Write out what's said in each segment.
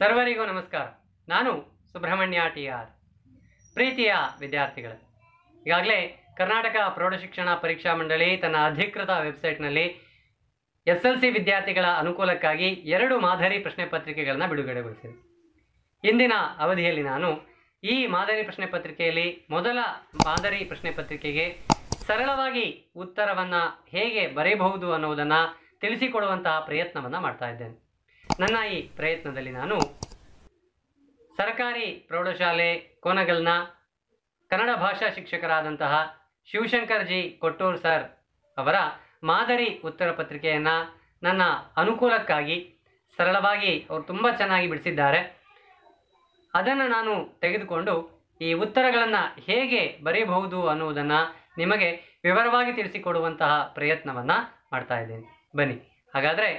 ಸರ್ವರಿಗೂ ನಮಸ್ಕಾರ ನಾನು ಸುಬ್ರಹ್ಮಣ್ಯ ಟಿ ಆರ್ ಪ್ರೀತಿಯ ವಿದ್ಯಾರ್ಥಿಗಳು ಈಗಾಗಲೇ ಕರ್ನಾಟಕ ಪ್ರೌಢಶಿಕ್ಷಣ ಪರೀಕ್ಷಾ ಮಂಡಳಿ ತನ್ನ ಅಧಿಕೃತ ವೆಬ್ಸೈಟ್ನಲ್ಲಿ ಎಸ್ ಎಲ್ ಸಿ ವಿದ್ಯಾರ್ಥಿಗಳ ಅನುಕೂಲಕ್ಕಾಗಿ ಎರಡು ಮಾದರಿ ಪ್ರಶ್ನೆ ಪತ್ರಿಕೆಗಳನ್ನು ಬಿಡುಗಡೆಗೊಳಿಸಿದೆ ಇಂದಿನ ಅವಧಿಯಲ್ಲಿ ನಾನು ಈ ಮಾದರಿ ಪ್ರಶ್ನೆ ಪತ್ರಿಕೆಯಲ್ಲಿ ಮೊದಲ ಮಾದರಿ ಪ್ರಶ್ನೆ ಪತ್ರಿಕೆಗೆ ಸರಳವಾಗಿ ಉತ್ತರವನ್ನು ಹೇಗೆ ಬರೆಯಬಹುದು ಅನ್ನೋದನ್ನು ತಿಳಿಸಿಕೊಡುವಂತಹ ಪ್ರಯತ್ನವನ್ನು ಮಾಡ್ತಾ ಇದ್ದೇನೆ ನನ್ನ ಈ ಪ್ರಯತ್ನದಲ್ಲಿ ನಾನು ಸರಕಾರಿ ಪ್ರೌಢಶಾಲೆ ಕೋನಗಲ್ನ ಕನ್ನಡ ಭಾಷಾ ಶಿಕ್ಷಕರಾದಂತಹ ಶಿವಶಂಕರ್ ಜಿ ಕೊಟ್ಟೂರ್ ಸರ್ ಅವರ ಮಾದರಿ ಉತ್ತರ ಪತ್ರಿಕೆಯನ್ನು ನನ್ನ ಅನುಕೂಲಕ್ಕಾಗಿ ಸರಳವಾಗಿ ಅವರು ತುಂಬ ಚೆನ್ನಾಗಿ ಬಿಡಿಸಿದ್ದಾರೆ ಅದನ್ನು ನಾನು ತೆಗೆದುಕೊಂಡು ಈ ಉತ್ತರಗಳನ್ನು ಹೇಗೆ ಬರೆಯಬಹುದು ಅನ್ನುವುದನ್ನು ನಿಮಗೆ ವಿವರವಾಗಿ ತಿಳಿಸಿಕೊಡುವಂತಹ ಪ್ರಯತ್ನವನ್ನು ಮಾಡ್ತಾ ಇದ್ದೇನೆ ಬನ್ನಿ ಹಾಗಾದರೆ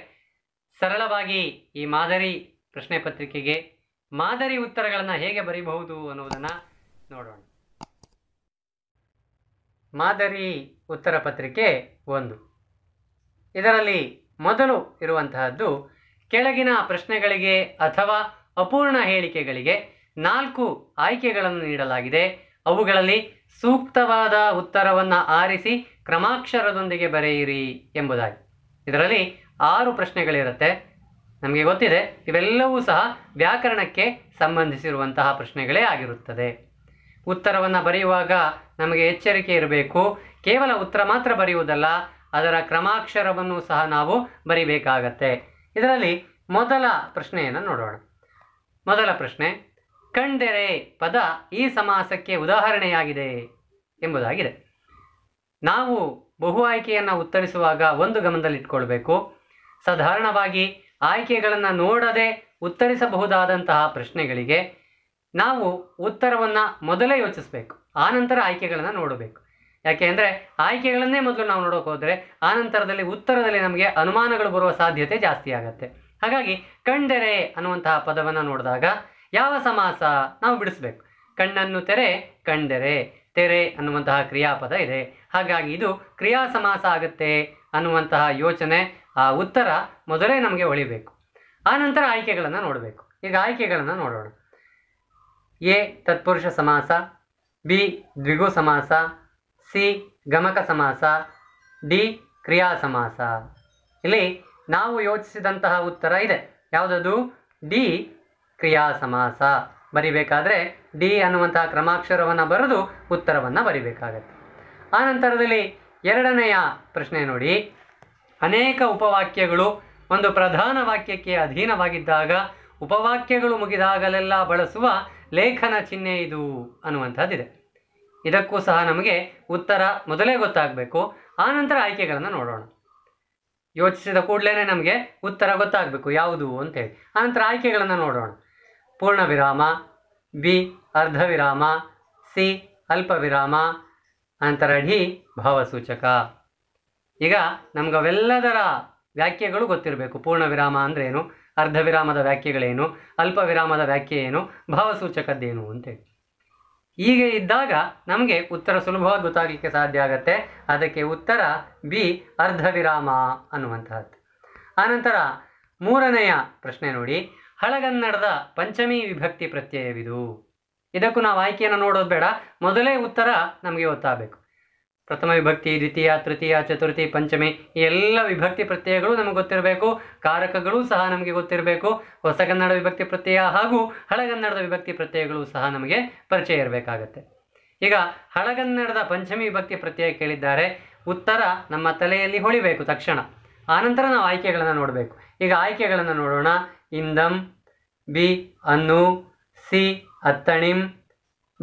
ಸರಳವಾಗಿ ಈ ಮಾದರಿ ಪ್ರಶ್ನೆ ಪತ್ರಿಕೆಗೆ ಮಾದರಿ ಉತ್ತರಗಳನ್ನು ಹೇಗೆ ಬರೀಬಹುದು ಅನ್ನೋದನ್ನು ನೋಡೋಣ ಮಾದರಿ ಉತ್ತರ ಪತ್ರಿಕೆ ಒಂದು ಇದರಲ್ಲಿ ಮೊದಲು ಇರುವಂತಹದ್ದು ಕೆಳಗಿನ ಪ್ರಶ್ನೆಗಳಿಗೆ ಅಥವಾ ಅಪೂರ್ಣ ಹೇಳಿಕೆಗಳಿಗೆ ನಾಲ್ಕು ಆಯ್ಕೆಗಳನ್ನು ನೀಡಲಾಗಿದೆ ಅವುಗಳಲ್ಲಿ ಸೂಕ್ತವಾದ ಉತ್ತರವನ್ನು ಆರಿಸಿ ಕ್ರಮಾಕ್ಷರದೊಂದಿಗೆ ಬರೆಯಿರಿ ಎಂಬುದಾಗಿ ಇದರಲ್ಲಿ ಆರು ಪ್ರಶ್ನೆಗಳಿರುತ್ತೆ ನಮಗೆ ಗೊತ್ತಿದೆ ಇವೆಲ್ಲವೂ ಸಹ ವ್ಯಾಕರಣಕ್ಕೆ ಸಂಬಂಧಿಸಿರುವಂತಹ ಪ್ರಶ್ನೆಗಳೇ ಆಗಿರುತ್ತದೆ ಉತ್ತರವನ್ನು ಬರೆಯುವಾಗ ನಮಗೆ ಎಚ್ಚರಿಕೆ ಇರಬೇಕು ಕೇವಲ ಉತ್ತರ ಮಾತ್ರ ಬರೆಯುವುದಲ್ಲ ಅದರ ಕ್ರಮಾಕ್ಷರವನ್ನು ಸಹ ನಾವು ಬರಿಬೇಕಾಗತ್ತೆ ಇದರಲ್ಲಿ ಮೊದಲ ಪ್ರಶ್ನೆಯನ್ನು ನೋಡೋಣ ಮೊದಲ ಪ್ರಶ್ನೆ ಕಂಡೆರೆ ಪದ ಈ ಸಮಾಸಕ್ಕೆ ಉದಾಹರಣೆಯಾಗಿದೆ ಎಂಬುದಾಗಿದೆ ನಾವು ಬಹು ಆಯ್ಕೆಯನ್ನು ಉತ್ತರಿಸುವಾಗ ಒಂದು ಗಮನದಲ್ಲಿಟ್ಕೊಳ್ಬೇಕು ಸಾಧಾರಣವಾಗಿ ಆಯ್ಕೆಗಳನ್ನು ನೋಡದೆ ಉತ್ತರಿಸಬಹುದಾದಂತಹ ಪ್ರಶ್ನೆಗಳಿಗೆ ನಾವು ಉತ್ತರವನ್ನು ಮೊದಲೇ ಯೋಚಿಸಬೇಕು ಆನಂತರ ಆಯ್ಕೆಗಳನ್ನು ನೋಡಬೇಕು ಯಾಕೆ ಅಂದರೆ ಆಯ್ಕೆಗಳನ್ನೇ ಮೊದಲು ನಾವು ನೋಡೋಕೆ ಹೋದರೆ ಆನಂತರದಲ್ಲಿ ಉತ್ತರದಲ್ಲಿ ನಮಗೆ ಅನುಮಾನಗಳು ಬರುವ ಸಾಧ್ಯತೆ ಜಾಸ್ತಿ ಆಗುತ್ತೆ ಹಾಗಾಗಿ ಕಂಡರೆ ಅನ್ನುವಂತಹ ಪದವನ್ನು ನೋಡಿದಾಗ ಯಾವ ಸಮಾಸ ನಾವು ಬಿಡಿಸ್ಬೇಕು ಕಣ್ಣನ್ನು ತೆರೆ ಕಂಡರೆ ತೆರೆ ಅನ್ನುವಂತಹ ಕ್ರಿಯಾಪದ ಇದೆ ಹಾಗಾಗಿ ಇದು ಕ್ರಿಯಾ ಸಮಾಸ ಆಗುತ್ತೆ ಅನ್ನುವಂತಹ ಯೋಚನೆ ಆ ಉತ್ತರ ಮೊದಲೇ ನಮಗೆ ಒಳಿಬೇಕು ಆ ನಂತರ ಆಯ್ಕೆಗಳನ್ನು ನೋಡಬೇಕು ಈಗ ಆಯ್ಕೆಗಳನ್ನು ನೋಡೋಣ ಎ ತತ್ಪುರುಷ ಸಮಾಸ ಬಿ ದ್ವಿಗು ಸಮಾಸ ಸಿ ಗಮಕ ಸಮಾಸ ಡಿ ಕ್ರಿಯಾ ಸಮಾಸ ಇಲ್ಲಿ ನಾವು ಯೋಚಿಸಿದಂತಹ ಉತ್ತರ ಇದೆ ಯಾವುದದು ಡಿ ಕ್ರಿಯಾ ಸಮಾಸ ಬರಿಬೇಕಾದ್ರೆ ಡಿ ಅನ್ನುವಂತಹ ಕ್ರಮಾಕ್ಷರವನ್ನು ಬರೆದು ಉತ್ತರವನ್ನು ಬರಿಬೇಕಾಗತ್ತೆ ಆ ನಂತರದಲ್ಲಿ ಎರಡನೆಯ ಪ್ರಶ್ನೆ ನೋಡಿ ಅನೇಕ ಉಪವಾಕ್ಯಗಳು ಒಂದು ಪ್ರಧಾನ ವಾಕ್ಯಕ್ಕೆ ಅಧೀನವಾಗಿದ್ದಾಗ ಉಪವಾಕ್ಯಗಳು ಮುಗಿದಾಗಲೆಲ್ಲ ಬಳಸುವ ಲೇಖನ ಚಿಹ್ನೆ ಇದು ಅನ್ನುವಂಥದ್ದಿದೆ ಇದಕ್ಕೂ ಸಹ ನಮಗೆ ಉತ್ತರ ಮೊದಲೇ ಗೊತ್ತಾಗಬೇಕು ಆನಂತರ ಆಯ್ಕೆಗಳನ್ನು ನೋಡೋಣ ಯೋಚಿಸಿದ ಕೂಡಲೇ ನಮಗೆ ಉತ್ತರ ಗೊತ್ತಾಗಬೇಕು ಯಾವುದು ಅಂತೇಳಿ ಆನಂತರ ಆಯ್ಕೆಗಳನ್ನು ನೋಡೋಣ ಪೂರ್ಣ ವಿರಾಮ ಬಿ ಅರ್ಧ ವಿರಾಮ ಸಿ ಅಲ್ಪ ವಿರಾಮ ಅನಂತರ ಡಿ ಭಾವಸೂಚಕ ಈಗ ನಮ್ಗೆ ಅವೆಲ್ಲದರ ವ್ಯಾಖ್ಯೆಗಳು ಗೊತ್ತಿರಬೇಕು ಪೂರ್ಣ ವಿರಾಮ ಅಂದರೆ ಏನು ಅರ್ಧ ವಿರಾಮದ ವ್ಯಾಖ್ಯೆಗಳೇನು ಅಲ್ಪ ವಿರಾಮದ ವ್ಯಾಖ್ಯೆ ಏನು ಭಾವಸೂಚಕದ್ದೇನು ಅಂತೇಳಿ ಹೀಗೆ ಇದ್ದಾಗ ನಮಗೆ ಉತ್ತರ ಸುಲಭವಾಗಿ ಗೊತ್ತಾಗಲಿಕ್ಕೆ ಸಾಧ್ಯ ಆಗತ್ತೆ ಅದಕ್ಕೆ ಉತ್ತರ ಬಿ ಅರ್ಧ ವಿರಾಮ ಅನ್ನುವಂತಹದ್ದು ಆನಂತರ ಮೂರನೆಯ ಪ್ರಶ್ನೆ ನೋಡಿ ಹಳಗನ್ನಡದ ಪಂಚಮಿ ವಿಭಕ್ತಿ ಪ್ರತ್ಯಯವಿದು ಇದಕ್ಕೂ ನಾವು ಆಯ್ಕೆಯನ್ನು ನೋಡೋದು ಬೇಡ ಮೊದಲೇ ಉತ್ತರ ನಮಗೆ ಗೊತ್ತಾಗಬೇಕು ಪ್ರಥಮ ವಿಭಕ್ತಿ ದ್ವಿತೀಯ ತೃತೀಯ ಚತುರ್ಥಿ ಪಂಚಮಿ ಈ ಎಲ್ಲ ವಿಭಕ್ತಿ ಪ್ರತ್ಯಯಗಳು ನಮಗೆ ಗೊತ್ತಿರಬೇಕು ಕಾರಕಗಳು ಸಹ ನಮಗೆ ಗೊತ್ತಿರಬೇಕು ಹೊಸ ಕನ್ನಡ ವಿಭಕ್ತಿ ಪ್ರತ್ಯಯ ಹಾಗೂ ಹಳಗನ್ನಡದ ವಿಭಕ್ತಿ ಪ್ರತ್ಯಯಗಳು ಸಹ ನಮಗೆ ಪರಿಚಯ ಇರಬೇಕಾಗತ್ತೆ ಈಗ ಹಳಗನ್ನಡದ ಪಂಚಮಿ ವಿಭಕ್ತಿ ಪ್ರತ್ಯಯ ಕೇಳಿದ್ದಾರೆ ಉತ್ತರ ನಮ್ಮ ತಲೆಯಲ್ಲಿ ಹೊಳಿಬೇಕು ತಕ್ಷಣ ಆನಂತರ ನಾವು ಆಯ್ಕೆಗಳನ್ನು ನೋಡಬೇಕು ಈಗ ಆಯ್ಕೆಗಳನ್ನು ನೋಡೋಣ ಇಂದಂ ಬಿ ಅನ್ನು ಸಿ ಅತ್ತಣಿಂ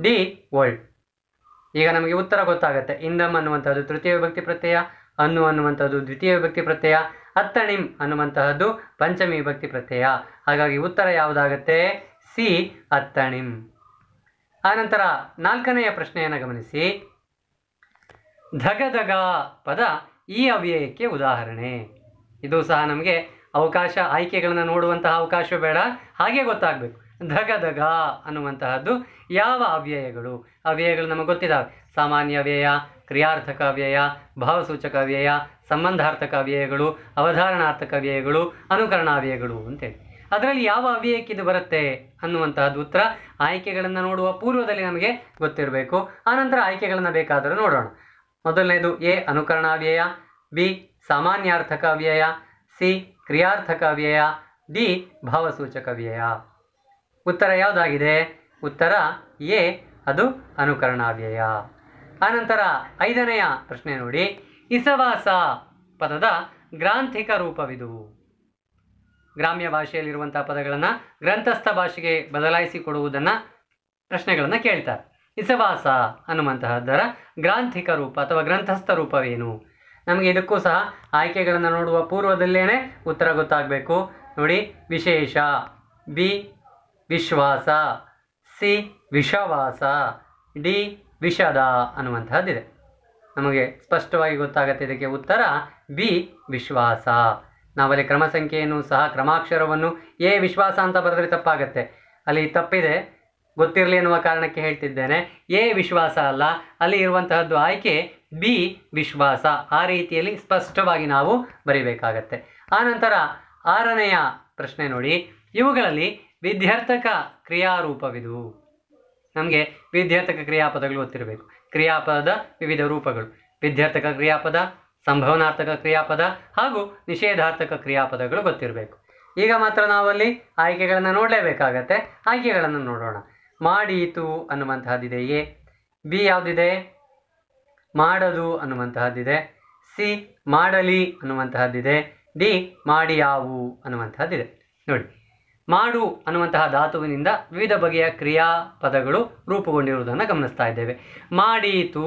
ಡಿ ವರ್ಲ್ಡ್ ಈಗ ನಮಗೆ ಉತ್ತರ ಗೊತ್ತಾಗುತ್ತೆ ಇಂದಂ ಅನ್ನುವಂಥದ್ದು ತೃತೀಯ ವಿಭಕ್ತಿ ಪ್ರತ್ಯಯ ಅನ್ನು ಅನ್ನುವಂಥದ್ದು ದ್ವಿತೀಯ ವಿಭಕ್ತಿ ಪ್ರತ್ಯಯ ಅತ್ತಣಿಂ ಅನ್ನುವಂತಹದ್ದು ಪಂಚಮಿ ವಿಭಕ್ತಿ ಪ್ರತ್ಯಯ ಹಾಗಾಗಿ ಉತ್ತರ ಯಾವುದಾಗುತ್ತೆ ಸಿ ಅತ್ತಣಿಂ ಆನಂತರ ನಾಲ್ಕನೆಯ ಪ್ರಶ್ನೆಯನ್ನು ಗಮನಿಸಿ ಧಗಧಗ ಪದ ಈ ಅವ್ಯಯಕ್ಕೆ ಉದಾಹರಣೆ ಇದು ಸಹ ನಮಗೆ ಅವಕಾಶ ಆಯ್ಕೆಗಳನ್ನು ನೋಡುವಂತಹ ಅವಕಾಶ ಬೇಡ ಹಾಗೆ ಗೊತ್ತಾಗಬೇಕು ಧಗ ಧಗ ಅನ್ನುವಂತಹದ್ದು ಯಾವ ಅವ್ಯಯಗಳು ಅವ್ಯಯಗಳು ನಮಗೆ ಗೊತ್ತಿದ್ದಾವೆ ಸಾಮಾನ್ಯ ವ್ಯಯ ಕ್ರಿಯಾರ್ಥಕ ವ್ಯಯ ಭಾವಸೂಚಕ ವ್ಯಯ ಸಂಬಂಧಾರ್ಥಕ ಅವ್ಯಯಗಳು ಅವಧಾರಣಾರ್ಥಕ ವ್ಯಯಗಳು ಅನುಕರಣಾವ್ಯಯಗಳು ಅಂತೇಳಿ ಅದರಲ್ಲಿ ಯಾವ ಅವ್ಯಯಕ್ಕೆ ಇದು ಬರುತ್ತೆ ಅನ್ನುವಂತಹದ್ದು ಉತ್ತರ ಆಯ್ಕೆಗಳನ್ನು ನೋಡುವ ಪೂರ್ವದಲ್ಲಿ ನಮಗೆ ಗೊತ್ತಿರಬೇಕು ಆನಂತರ ಆಯ್ಕೆಗಳನ್ನು ಬೇಕಾದರೂ ನೋಡೋಣ ಮೊದಲನೇದು ಎ ಅನುಕರಣಾವ್ಯಯ ಬಿ ಸಾಮಾನ್ಯಾರ್ಥಕ ಅವ್ಯಯ ಸಿ ಕ್ರಿಯಾರ್ಥಕ ವ್ಯಯ ಡಿ ಭಾವಸೂಚಕ ವ್ಯಯ ಉತ್ತರ ಯಾವುದಾಗಿದೆ ಉತ್ತರ ಎ ಅದು ಅನುಕರಣಾವ್ಯಯ ಆನಂತರ ಐದನೆಯ ಪ್ರಶ್ನೆ ನೋಡಿ ಇಸವಾಸ ಪದದ ಗ್ರಾಂಥಿಕ ರೂಪವಿದು ಗ್ರಾಮ್ಯ ಭಾಷೆಯಲ್ಲಿರುವಂಥ ಪದಗಳನ್ನು ಗ್ರಂಥಸ್ಥ ಭಾಷೆಗೆ ಬದಲಾಯಿಸಿ ಕೊಡುವುದನ್ನು ಪ್ರಶ್ನೆಗಳನ್ನು ಕೇಳ್ತಾರೆ ಇಸವಾಸ ಅನ್ನುವಂತಹದ್ದರ ಗ್ರಾಂಥಿಕ ರೂಪ ಅಥವಾ ಗ್ರಂಥಸ್ಥ ರೂಪವೇನು ನಮಗೆ ಇದಕ್ಕೂ ಸಹ ಆಯ್ಕೆಗಳನ್ನು ನೋಡುವ ಪೂರ್ವದಲ್ಲೇ ಉತ್ತರ ಗೊತ್ತಾಗಬೇಕು ನೋಡಿ ವಿಶೇಷ ಬಿ ವಿಶ್ವಾಸ ಸಿ ವಿಷವಾಸ ಡಿ ವಿಷದ ಅನ್ನುವಂತಹದ್ದಿದೆ ನಮಗೆ ಸ್ಪಷ್ಟವಾಗಿ ಗೊತ್ತಾಗುತ್ತೆ ಇದಕ್ಕೆ ಉತ್ತರ ಬಿ ವಿಶ್ವಾಸ ನಾವಲ್ಲಿ ಕ್ರಮ ಸಂಖ್ಯೆಯನ್ನು ಸಹ ಕ್ರಮಾಕ್ಷರವನ್ನು ಎ ವಿಶ್ವಾಸ ಅಂತ ಬರೆದ್ರೆ ತಪ್ಪಾಗತ್ತೆ ಅಲ್ಲಿ ತಪ್ಪಿದೆ ಗೊತ್ತಿರಲಿ ಎನ್ನುವ ಕಾರಣಕ್ಕೆ ಹೇಳ್ತಿದ್ದೇನೆ ಎ ವಿಶ್ವಾಸ ಅಲ್ಲ ಅಲ್ಲಿ ಇರುವಂತಹದ್ದು ಆಯ್ಕೆ ಬಿ ವಿಶ್ವಾಸ ಆ ರೀತಿಯಲ್ಲಿ ಸ್ಪಷ್ಟವಾಗಿ ನಾವು ಬರೀಬೇಕಾಗತ್ತೆ ಆನಂತರ ಆರನೆಯ ಪ್ರಶ್ನೆ ನೋಡಿ ಇವುಗಳಲ್ಲಿ ವಿದ್ಯಾರ್ಥಕ ಕ್ರಿಯಾರೂಪವಿದು ನಮಗೆ ವಿದ್ಯಾರ್ಥಕ ಕ್ರಿಯಾಪದಗಳು ಗೊತ್ತಿರಬೇಕು ಕ್ರಿಯಾಪದ ವಿವಿಧ ರೂಪಗಳು ವಿದ್ಯಾರ್ಥಕ ಕ್ರಿಯಾಪದ ಸಂಭವನಾರ್ಥಕ ಕ್ರಿಯಾಪದ ಹಾಗೂ ನಿಷೇಧಾರ್ಥಕ ಕ್ರಿಯಾಪದಗಳು ಗೊತ್ತಿರಬೇಕು ಈಗ ಮಾತ್ರ ನಾವಲ್ಲಿ ಆಯ್ಕೆಗಳನ್ನು ನೋಡಲೇಬೇಕಾಗತ್ತೆ ಆಯ್ಕೆಗಳನ್ನು ನೋಡೋಣ ಮಾಡೀತು ಅನ್ನುವಂತಹದ್ದಿದೆಯೇ ಬಿ ಯಾವುದಿದೆ ಮಾಡದು ಅನ್ನುವಂತಹದ್ದಿದೆ ಸಿ ಮಾಡಲಿ ಅನ್ನುವಂತಹದ್ದಿದೆ ಡಿ ಮಾಡಿಯಾವು ಅನ್ನುವಂತಹದ್ದಿದೆ ನೋಡಿ ಮಾಡು ಅನ್ನುವಂತಹ ಧಾತುವಿನಿಂದ ವಿವಿಧ ಬಗೆಯ ಕ್ರಿಯಾಪದಗಳು ರೂಪುಗೊಂಡಿರುವುದನ್ನು ಗಮನಿಸ್ತಾ ಇದ್ದೇವೆ ಮಾಡೀತು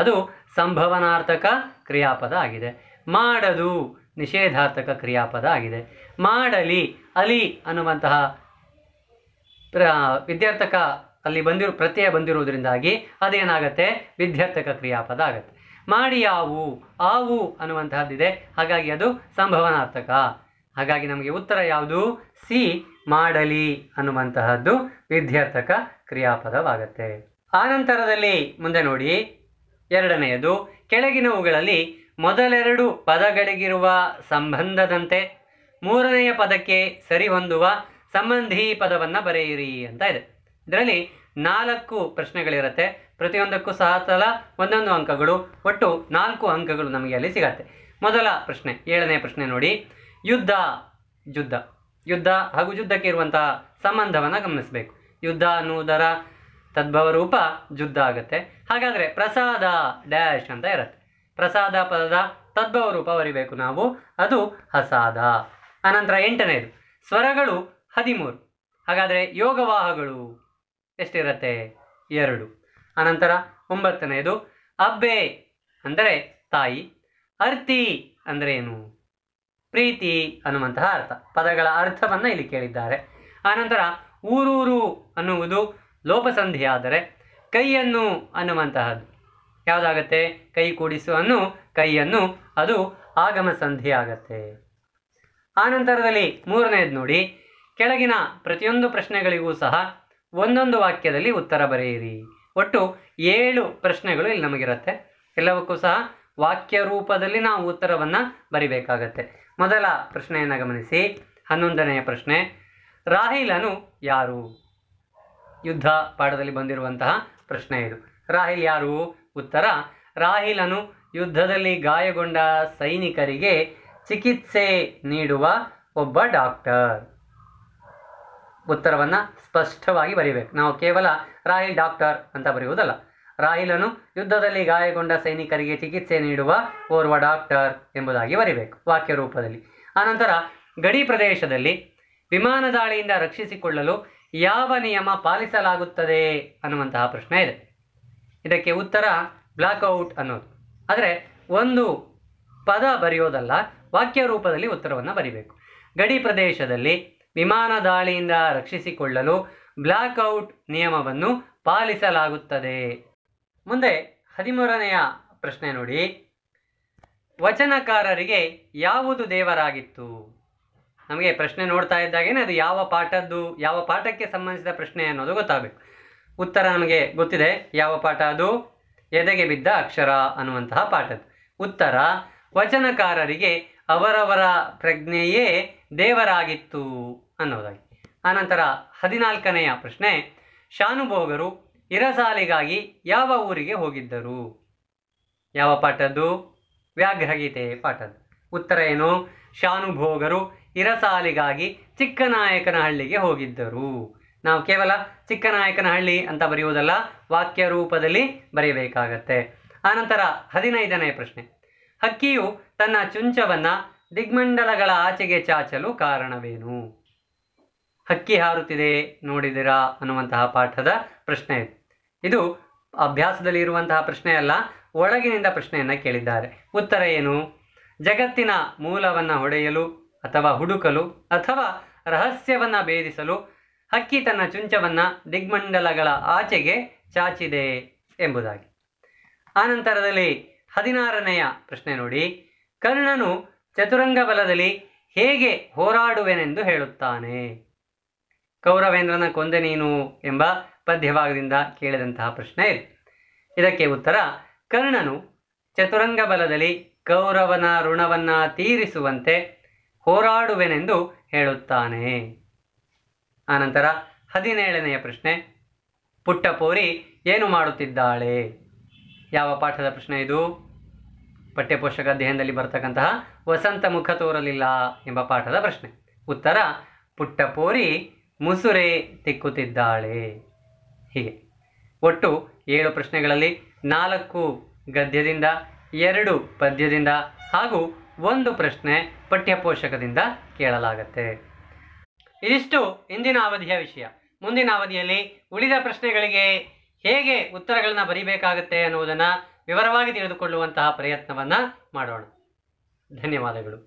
ಅದು ಸಂಭವನಾರ್ಥಕ ಕ್ರಿಯಾಪದ ಆಗಿದೆ ಮಾಡದು ನಿಷೇಧಾರ್ಥಕ ಕ್ರಿಯಾಪದ ಆಗಿದೆ ಮಾಡಲಿ ಅಲಿ ಅನ್ನುವಂತಹ ಪ್ರ ವಿದ್ಯಾರ್ಥಕ ಅಲ್ಲಿ ಬಂದಿರೋ ಪ್ರತ್ಯಯ ಬಂದಿರುವುದರಿಂದಾಗಿ ಅದೇನಾಗತ್ತೆ ವಿದ್ಯಾರ್ಥಕ ಕ್ರಿಯಾಪದ ಆಗುತ್ತೆ ಮಾಡಿ ಮಾಡಿಯಾವು ಆವು ಅನ್ನುವಂತಹದ್ದಿದೆ ಹಾಗಾಗಿ ಅದು ಸಂಭವನಾರ್ಥಕ ಹಾಗಾಗಿ ನಮಗೆ ಉತ್ತರ ಯಾವುದು ಸಿ ಮಾಡಲಿ ಅನ್ನುವಂತಹದ್ದು ವಿದ್ಯಾರ್ಥಕ ಕ್ರಿಯಾಪದವಾಗತ್ತೆ ನಂತರದಲ್ಲಿ ಮುಂದೆ ನೋಡಿ ಎರಡನೆಯದು ಕೆಳಗಿನವುಗಳಲ್ಲಿ ಮೊದಲೆರಡು ಪದಗಳಿಗಿರುವ ಸಂಬಂಧದಂತೆ ಮೂರನೆಯ ಪದಕ್ಕೆ ಸರಿಹೊಂದುವ ಸಂಬಂಧಿ ಪದವನ್ನು ಬರೆಯಿರಿ ಅಂತ ಇದೆ ಇದರಲ್ಲಿ ನಾಲ್ಕು ಪ್ರಶ್ನೆಗಳಿರುತ್ತೆ ಪ್ರತಿಯೊಂದಕ್ಕೂ ಸಹ ತಲಾ ಒಂದೊಂದು ಅಂಕಗಳು ಒಟ್ಟು ನಾಲ್ಕು ಅಂಕಗಳು ನಮಗೆ ಅಲ್ಲಿ ಸಿಗತ್ತೆ ಮೊದಲ ಪ್ರಶ್ನೆ ಏಳನೇ ಪ್ರಶ್ನೆ ನೋಡಿ ಯುದ್ಧ ಯುದ್ಧ ಯುದ್ಧ ಹಾಗೂ ಯುದ್ಧಕ್ಕೆ ಇರುವಂತಹ ಸಂಬಂಧವನ್ನು ಗಮನಿಸಬೇಕು ಯುದ್ಧ ಅನ್ನುವುದರ ತದ್ಭವ ರೂಪ ಯುದ್ಧ ಆಗುತ್ತೆ ಹಾಗಾದರೆ ಪ್ರಸಾದ ಡ್ಯಾಶ್ ಅಂತ ಇರುತ್ತೆ ಪ್ರಸಾದ ಪದದ ತದ್ಭವ ರೂಪ ಬರಿಬೇಕು ನಾವು ಅದು ಹಸಾದ ಅನಂತರ ಎಂಟನೇದು ಸ್ವರಗಳು ಹದಿಮೂರು ಹಾಗಾದರೆ ಯೋಗವಾಹಗಳು ಎಷ್ಟಿರತ್ತೆ ಎರಡು ಅನಂತರ ಒಂಬತ್ತನೆಯದು ಅಬ್ಬೆ ಅಂದರೆ ತಾಯಿ ಅರ್ತಿ ಅಂದರೆ ಏನು ಪ್ರೀತಿ ಅನ್ನುವಂತಹ ಅರ್ಥ ಪದಗಳ ಅರ್ಥವನ್ನು ಇಲ್ಲಿ ಕೇಳಿದ್ದಾರೆ ಆನಂತರ ಊರೂರು ಅನ್ನುವುದು ಲೋಪಸಂಧಿಯಾದರೆ ಕೈಯನ್ನು ಅನ್ನುವಂತಹದ್ದು ಯಾವುದಾಗತ್ತೆ ಕೈ ಕೂಡಿಸುವ ಕೈಯನ್ನು ಅದು ಆಗಮ ಸಂಧಿ ಆಗತ್ತೆ ಆನಂತರದಲ್ಲಿ ಮೂರನೇದು ನೋಡಿ ಕೆಳಗಿನ ಪ್ರತಿಯೊಂದು ಪ್ರಶ್ನೆಗಳಿಗೂ ಸಹ ಒಂದೊಂದು ವಾಕ್ಯದಲ್ಲಿ ಉತ್ತರ ಬರೆಯಿರಿ ಒಟ್ಟು ಏಳು ಪ್ರಶ್ನೆಗಳು ಇಲ್ಲಿ ನಮಗಿರುತ್ತೆ ಎಲ್ಲವಕ್ಕೂ ಸಹ ವಾಕ್ಯ ರೂಪದಲ್ಲಿ ನಾವು ಉತ್ತರವನ್ನು ಬರಿಬೇಕಾಗತ್ತೆ ಮೊದಲ ಪ್ರಶ್ನೆಯನ್ನು ಗಮನಿಸಿ ಹನ್ನೊಂದನೆಯ ಪ್ರಶ್ನೆ ರಾಹಿಲನು ಯಾರು ಯುದ್ಧ ಪಾಠದಲ್ಲಿ ಬಂದಿರುವಂತಹ ಪ್ರಶ್ನೆ ಇದು ರಾಹಿಲ್ ಯಾರು ಉತ್ತರ ರಾಹಿಲನು ಯುದ್ಧದಲ್ಲಿ ಗಾಯಗೊಂಡ ಸೈನಿಕರಿಗೆ ಚಿಕಿತ್ಸೆ ನೀಡುವ ಒಬ್ಬ ಡಾಕ್ಟರ್ ಉತ್ತರವನ್ನು ಸ್ಪಷ್ಟವಾಗಿ ಬರೀಬೇಕು ನಾವು ಕೇವಲ ರಾಹಿಲ್ ಡಾಕ್ಟರ್ ಅಂತ ಬರೆಯುವುದಲ್ಲ ರಾಹಿಲನು ಯುದ್ಧದಲ್ಲಿ ಗಾಯಗೊಂಡ ಸೈನಿಕರಿಗೆ ಚಿಕಿತ್ಸೆ ನೀಡುವ ಓರ್ವ ಡಾಕ್ಟರ್ ಎಂಬುದಾಗಿ ಬರೀಬೇಕು ವಾಕ್ಯ ರೂಪದಲ್ಲಿ ಆನಂತರ ಗಡಿ ಪ್ರದೇಶದಲ್ಲಿ ವಿಮಾನ ದಾಳಿಯಿಂದ ರಕ್ಷಿಸಿಕೊಳ್ಳಲು ಯಾವ ನಿಯಮ ಪಾಲಿಸಲಾಗುತ್ತದೆ ಅನ್ನುವಂತಹ ಪ್ರಶ್ನೆ ಇದೆ ಇದಕ್ಕೆ ಉತ್ತರ ಬ್ಲಾಕ್ಔಟ್ ಅನ್ನೋದು ಆದರೆ ಒಂದು ಪದ ಬರೆಯೋದಲ್ಲ ವಾಕ್ಯ ರೂಪದಲ್ಲಿ ಉತ್ತರವನ್ನು ಬರಿಬೇಕು ಗಡಿ ಪ್ರದೇಶದಲ್ಲಿ ವಿಮಾನ ದಾಳಿಯಿಂದ ರಕ್ಷಿಸಿಕೊಳ್ಳಲು ಬ್ಲ್ಯಾಕ್ಔಟ್ ನಿಯಮವನ್ನು ಪಾಲಿಸಲಾಗುತ್ತದೆ ಮುಂದೆ ಹದಿಮೂರನೆಯ ಪ್ರಶ್ನೆ ನೋಡಿ ವಚನಕಾರರಿಗೆ ಯಾವುದು ದೇವರಾಗಿತ್ತು ನಮಗೆ ಪ್ರಶ್ನೆ ನೋಡ್ತಾ ಇದ್ದಾಗೇನೆ ಅದು ಯಾವ ಪಾಠದ್ದು ಯಾವ ಪಾಠಕ್ಕೆ ಸಂಬಂಧಿಸಿದ ಪ್ರಶ್ನೆ ಅನ್ನೋದು ಗೊತ್ತಾಗಬೇಕು ಉತ್ತರ ನಮಗೆ ಗೊತ್ತಿದೆ ಯಾವ ಪಾಠ ಅದು ಎದೆಗೆ ಬಿದ್ದ ಅಕ್ಷರ ಅನ್ನುವಂತಹ ಪಾಠದ್ದು ಉತ್ತರ ವಚನಕಾರರಿಗೆ ಅವರವರ ಪ್ರಜ್ಞೆಯೇ ದೇವರಾಗಿತ್ತು ಅನ್ನೋದಾಗಿ ಆನಂತರ ಹದಿನಾಲ್ಕನೆಯ ಪ್ರಶ್ನೆ ಶಾನುಭೋಗರು ಇರಸಾಲಿಗಾಗಿ ಯಾವ ಊರಿಗೆ ಹೋಗಿದ್ದರು ಯಾವ ಪಾಠದ್ದು ವ್ಯಾಘ್ರಗೀತೆ ಪಾಠದ್ದು ಉತ್ತರ ಏನು ಶಾನುಭೋಗರು ಇರಸಾಲಿಗಾಗಿ ಚಿಕ್ಕನಾಯಕನಹಳ್ಳಿಗೆ ಹೋಗಿದ್ದರು ನಾವು ಕೇವಲ ಚಿಕ್ಕನಾಯಕನಹಳ್ಳಿ ಅಂತ ಬರೆಯುವುದಲ್ಲ ವಾಕ್ಯ ರೂಪದಲ್ಲಿ ಬರೆಯಬೇಕಾಗತ್ತೆ ಆನಂತರ ಹದಿನೈದನೇ ಪ್ರಶ್ನೆ ಹಕ್ಕಿಯು ತನ್ನ ಚುಂಚವನ್ನು ದಿಗ್ಮಂಡಲಗಳ ಆಚೆಗೆ ಚಾಚಲು ಕಾರಣವೇನು ಹಕ್ಕಿ ಹಾರುತ್ತಿದೆ ನೋಡಿದಿರಾ ಅನ್ನುವಂತಹ ಪಾಠದ ಪ್ರಶ್ನೆ ಇತ್ತು ಇದು ಅಭ್ಯಾಸದಲ್ಲಿ ಇರುವಂತಹ ಪ್ರಶ್ನೆ ಅಲ್ಲ ಒಳಗಿನಿಂದ ಪ್ರಶ್ನೆಯನ್ನು ಕೇಳಿದ್ದಾರೆ ಉತ್ತರ ಏನು ಜಗತ್ತಿನ ಮೂಲವನ್ನು ಹೊಡೆಯಲು ಅಥವಾ ಹುಡುಕಲು ಅಥವಾ ರಹಸ್ಯವನ್ನು ಭೇದಿಸಲು ಹಕ್ಕಿ ತನ್ನ ಚುಂಚವನ್ನು ದಿಗ್ಮಂಡಲಗಳ ಆಚೆಗೆ ಚಾಚಿದೆ ಎಂಬುದಾಗಿ ಆನಂತರದಲ್ಲಿ ಹದಿನಾರನೆಯ ಪ್ರಶ್ನೆ ನೋಡಿ ಕರ್ಣನು ಚತುರಂಗ ಬಲದಲ್ಲಿ ಹೇಗೆ ಹೋರಾಡುವೆನೆಂದು ಹೇಳುತ್ತಾನೆ ಕೌರವೇಂದ್ರನ ಕೊಂದೆ ನೀನು ಎಂಬ ಪದ್ಯಭಾಗದಿಂದ ಕೇಳಿದಂತಹ ಪ್ರಶ್ನೆ ಇದೆ ಇದಕ್ಕೆ ಉತ್ತರ ಕರ್ಣನು ಚತುರಂಗ ಬಲದಲ್ಲಿ ಕೌರವನ ಋಣವನ್ನು ತೀರಿಸುವಂತೆ ಹೋರಾಡುವೆನೆಂದು ಹೇಳುತ್ತಾನೆ ಆನಂತರ ಹದಿನೇಳನೆಯ ಪ್ರಶ್ನೆ ಪುಟ್ಟಪೋರಿ ಏನು ಮಾಡುತ್ತಿದ್ದಾಳೆ ಯಾವ ಪಾಠದ ಪ್ರಶ್ನೆ ಇದು ಪಠ್ಯಪೋಷಕ ಅಧ್ಯಯನದಲ್ಲಿ ಬರ್ತಕ್ಕಂತಹ ವಸಂತ ಮುಖ ತೋರಲಿಲ್ಲ ಎಂಬ ಪಾಠದ ಪ್ರಶ್ನೆ ಉತ್ತರ ಪುಟ್ಟಪೋರಿ ಮುಸುರೆ ತಿಕ್ಕುತ್ತಿದ್ದಾಳೆ ಹೀಗೆ ಒಟ್ಟು ಏಳು ಪ್ರಶ್ನೆಗಳಲ್ಲಿ ನಾಲ್ಕು ಗದ್ಯದಿಂದ ಎರಡು ಪದ್ಯದಿಂದ ಹಾಗೂ ಒಂದು ಪ್ರಶ್ನೆ ಪಠ್ಯಪೋಷಕದಿಂದ ಕೇಳಲಾಗತ್ತೆ ಇದಿಷ್ಟು ಇಂದಿನ ಅವಧಿಯ ವಿಷಯ ಮುಂದಿನ ಅವಧಿಯಲ್ಲಿ ಉಳಿದ ಪ್ರಶ್ನೆಗಳಿಗೆ ಹೇಗೆ ಉತ್ತರಗಳನ್ನು ಬರೀಬೇಕಾಗುತ್ತೆ ಅನ್ನುವುದನ್ನು ವಿವರವಾಗಿ ತಿಳಿದುಕೊಳ್ಳುವಂತಹ ಪ್ರಯತ್ನವನ್ನು ಮಾಡೋಣ ಧನ್ಯವಾದಗಳು